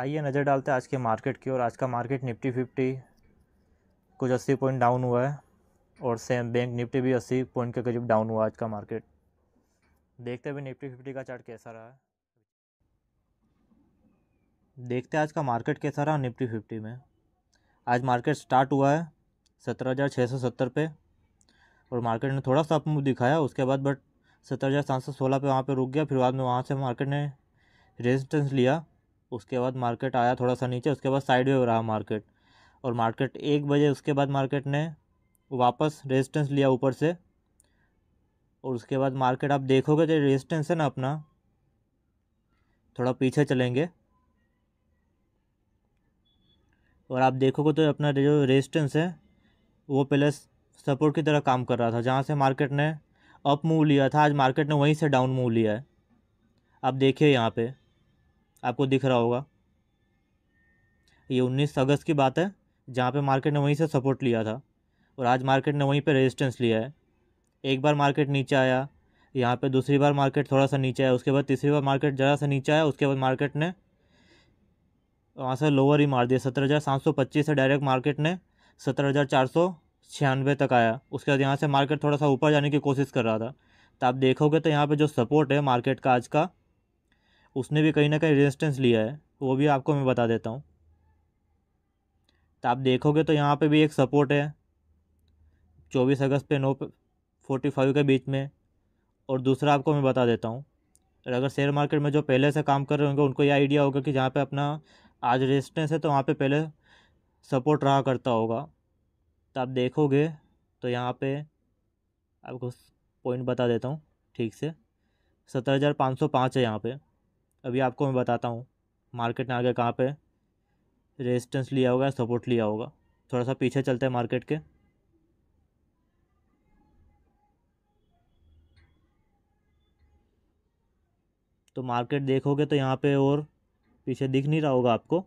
आइए नज़र डालते हैं आज के मार्केट की और आज का मार्केट निफ्टी फिफ्टी कुछ अस्सी पॉइंट डाउन हुआ है और सेम बैंक निफ्टी भी अस्सी पॉइंट के करीब डाउन हुआ आज का मार्केट देखते भी निफ्टी फिफ्टी का चार्ट कैसा रहा है देखते हैं आज का मार्केट कैसा रहा निफ्टी फिफ्टी में आज मार्केट स्टार्ट हुआ है सत्रह हज़ार छः सौ सत्तर पे और मार्केट ने थोड़ा सा अपमूव दिखाया उसके बाद बट सत्रह हज़ार सात सौ सोलह पे वहाँ पर रुक गया फिर बाद में वहाँ से मार्केट ने रेजिस्टेंस लिया उसके बाद मार्केट आया थोड़ा सा नीचे उसके बाद साइड वेव रहा मार्केट और मार्केट एक बजे उसके बाद मार्केट ने वापस रेजिस्टेंस लिया ऊपर से और उसके बाद मार्केट आप देखोगे तो रेजिस्टेंस है ना अपना थोड़ा पीछे चलेंगे और आप देखोगे तो अपना जो रेजिस्टेंस है वो पहले सपोर्ट की तरह काम कर रहा था जहाँ से मार्केट ने अप मूव लिया था आज मार्केट ने वहीं से डाउन मूव लिया है आप देखिए यहाँ पे आपको दिख रहा होगा ये 19 अगस्त की बात है जहाँ पे मार्केट ने वहीं से सपोर्ट लिया था और आज मार्केट ने वहीं पे रेजिस्टेंस लिया है एक बार मार्केट नीचे आया यहाँ पे दूसरी बार मार्केट थोड़ा सा नीचे आया उसके बाद तीसरी बार मार्केट ज़रा सा नीचे आया उसके बाद मार्केट ने वहाँ से लोअर ही मार दिया सत्रह हज़ार सात सौ पच्चीस से डायरेक्ट मार्केट ने सत्रह हज़ार चार सौ छियानवे तक आया उसके बाद यहाँ से मार्केट थोड़ा सा ऊपर जाने की कोशिश कर रहा था तो आप देखोगे तो यहाँ पर जो सपोर्ट है मार्केट का आज का उसने भी कहीं ना कहीं रेजिस्टेंस लिया है वो भी आपको मैं बता देता हूँ तो आप देखोगे तो यहाँ पे भी एक सपोर्ट है चौबीस अगस्त पे नौ फोर्टी फाइव के बीच में और दूसरा आपको मैं बता देता हूँ और अगर शेयर मार्केट में जो पहले से काम कर रहे होंगे उनको ये आइडिया होगा कि जहाँ पे अपना आज रेजिस्टेंस है तो वहाँ पे पहले सपोर्ट रहा करता होगा तो आप देखोगे तो यहाँ पे आपको पॉइंट बता देता हूँ ठीक से सत्रह हज़ार पाँच सौ पाँच है यहाँ पे अभी आपको मैं बताता हूँ मार्केट ने आगे कहाँ पे रेजिस्टेंस लिया होगा सपोर्ट लिया होगा थोड़ा सा पीछे चलते हैं मार्केट के तो मार्केट देखोगे तो यहाँ पे और पीछे दिख नहीं रहा होगा आपको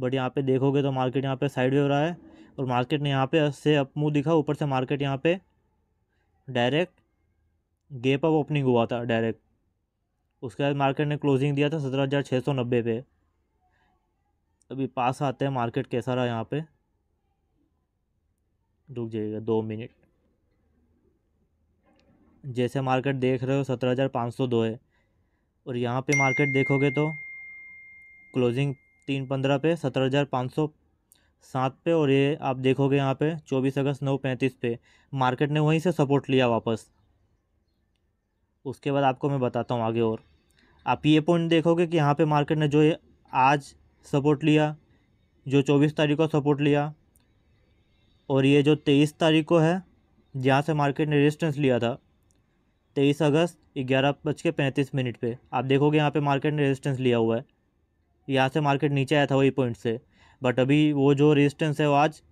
बट यहाँ पे देखोगे तो मार्केट यहाँ पे साइड वे हो रहा है और मार्केट ने यहाँ पे से अप मुँह दिखा ऊपर से मार्केट यहाँ पे डायरेक्ट गेप अप ओपनिंग हुआ था डायरेक्ट उसके बाद मार्केट ने क्लोजिंग दिया था सत्रह हज़ार छः सौ नब्बे पे अभी पास आते हैं मार्केट कैसा रहा यहाँ पे रुक जाइएगा दो मिनट जैसे मार्केट देख रहे हो सत्रह हज़ार पाँच सौ दो है और यहाँ पे मार्केट देखोगे तो क्लोजिंग तीन पंद्रह पे सत्रह हज़ार पाँच सौ सात पे और ये आप देखोगे यहाँ पे चौबीस अगस्त नौ पैंतीस पे मार्केट ने वहीं से सपोर्ट लिया वापस उसके बाद आपको मैं बताता हूँ आगे और आप ये पॉइंट देखोगे कि यहाँ पे मार्केट ने जो ये आज सपोर्ट लिया जो चौबीस तारीख को सपोर्ट लिया और ये जो तेईस तारीख को है जहाँ से मार्केट ने रेजिस्टेंस लिया था तेईस अगस्त ग्यारह बज के पैंतीस मिनट पे आप देखोगे यहाँ पे मार्केट ने रेजिस्टेंस लिया हुआ है यहाँ से मार्केट नीचे आया था वही पॉइंट से बट अभी वो जो रेजिस्टेंस है वो आज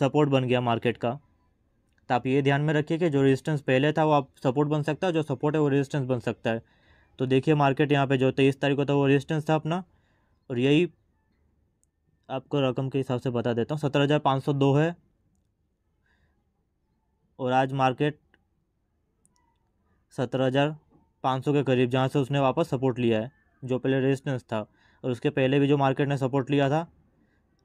सपोर्ट बन गया मार्केट का तो आप ये ध्यान में रखिए कि जो रेजिस्टेंस पहले था वो आप सपोर्ट बन सकता है जो सपोर्ट है वो रेजिस्टेंस बन सकता है तो देखिए मार्केट यहाँ पे जो तेईस तारीख को था वो रेजिस्टेंस था अपना और यही आपको रकम के हिसाब से बता देता हूँ सत्रह हज़ार पाँच सौ दो है और आज मार्केट सत्रह हज़ार पाँच सौ के करीब जहाँ से उसने वापस सपोर्ट लिया है जो पहले रेजिस्टेंस था और उसके पहले भी जो मार्केट ने सपोर्ट लिया था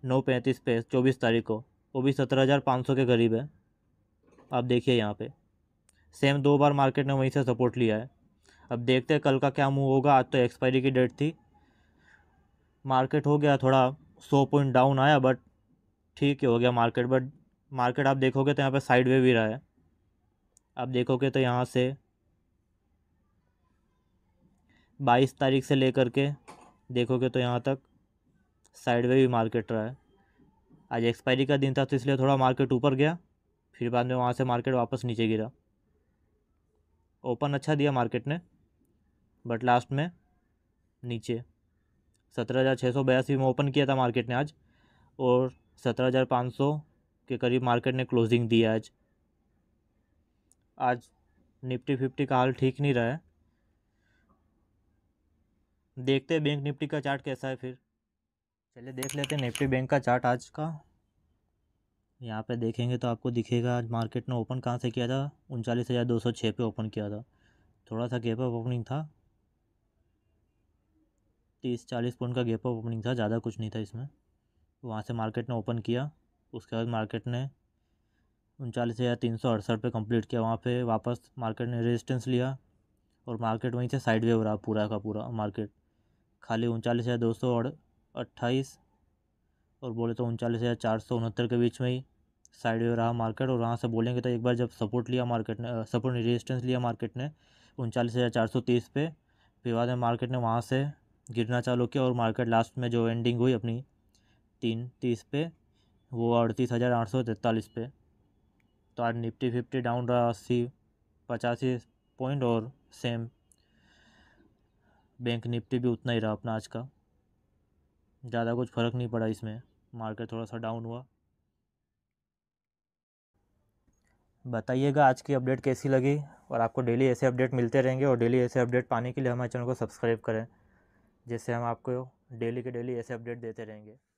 नौ पैंतीस पे चौबीस तारीख को वो भी सत्रह हज़ार पाँच सौ के करीब है आप देखिए यहाँ पे सेम दो बार मार्केट ने वहीं से सपोर्ट लिया है अब देखते हैं कल का क्या मूव होगा आज तो एक्सपायरी की डेट थी मार्केट हो गया थोड़ा सौ पॉइंट डाउन आया बट ठीक ही हो गया मार्केट बट मार्केट आप देखोगे तो यहाँ पे साइड वे भी रहा है आप देखोगे तो यहाँ से बाईस तारीख से लेकर के देखोगे तो यहाँ तक साइड वे भी मार्केट रहा है आज एक्सपायरी का दिन था तो इसलिए थोड़ा मार्केट ऊपर गया फिर बाद में वहाँ से मार्केट वापस नीचे गिरा ओपन अच्छा दिया मार्केट ने बट लास्ट में नीचे सत्रह हज़ार छः सौ बयासी में ओपन किया था मार्केट ने आज और सत्रह हज़ार पाँच सौ के करीब मार्केट ने क्लोजिंग दी है आज आज निफ्टी फिफ्टी का हाल ठीक नहीं रहा है देखते हैं बैंक निफ्टी का चार्ट कैसा है फिर चलिए देख लेते हैं निफ्टी बैंक का चार्ट आज का यहाँ पे देखेंगे तो आपको दिखेगा आज मार्केट ने ओपन कहाँ से किया था उनचालीस हज़ार दो सौ छः पे ओपन किया था थोड़ा सा गैप ऑफ ओपनिंग था तीस चालीस पॉइंट का गैप ऑफ ओपनिंग था ज़्यादा कुछ नहीं था इसमें वहाँ से मार्केट ने ओपन किया उसके बाद मार्केट ने उनचालीस हज़ार तीन सौ अड़सठ पर कंप्लीट किया वहाँ पे वापस मार्केट ने रेजिस्टेंस लिया और मार्केट वहीं से साइड वेव रहा पूरा का पूरा मार्केट खाली उनचालीस हज़ार दो सौ अट्ठाईस और बोले तो उनचालीस हज़ार चार सौ उनहत्तर के बीच में ही साइड वे रहा मार्केट और वहाँ से बोलेंगे तो एक बार जब सपोर्ट लिया मार्केट ने सपोर्ट रेजिस्टेंस लिया मार्केट ने उनचालीस हज़ार चार सौ तीस पे फिर बाद में मार्केट ने वहाँ से गिरना चालू किया और मार्केट लास्ट में जो एंडिंग हुई अपनी तीन तीस पे वो अड़तीस हज़ार आठ सौ तैंतालीस पे तो आज निफ्टी फिफ्टी डाउन रहा अस्सी पचासी पॉइंट और सेम बैंक निफ्टी भी उतना ही रहा अपना आज का ज़्यादा कुछ फ़र्क नहीं पड़ा इसमें मार्केट थोड़ा सा डाउन हुआ बताइएगा आज की अपडेट कैसी लगी और आपको डेली ऐसे अपडेट मिलते रहेंगे और डेली ऐसे अपडेट पाने के लिए हमारे चैनल को सब्सक्राइब करें जिससे हम आपको डेली के डेली ऐसे अपडेट देते रहेंगे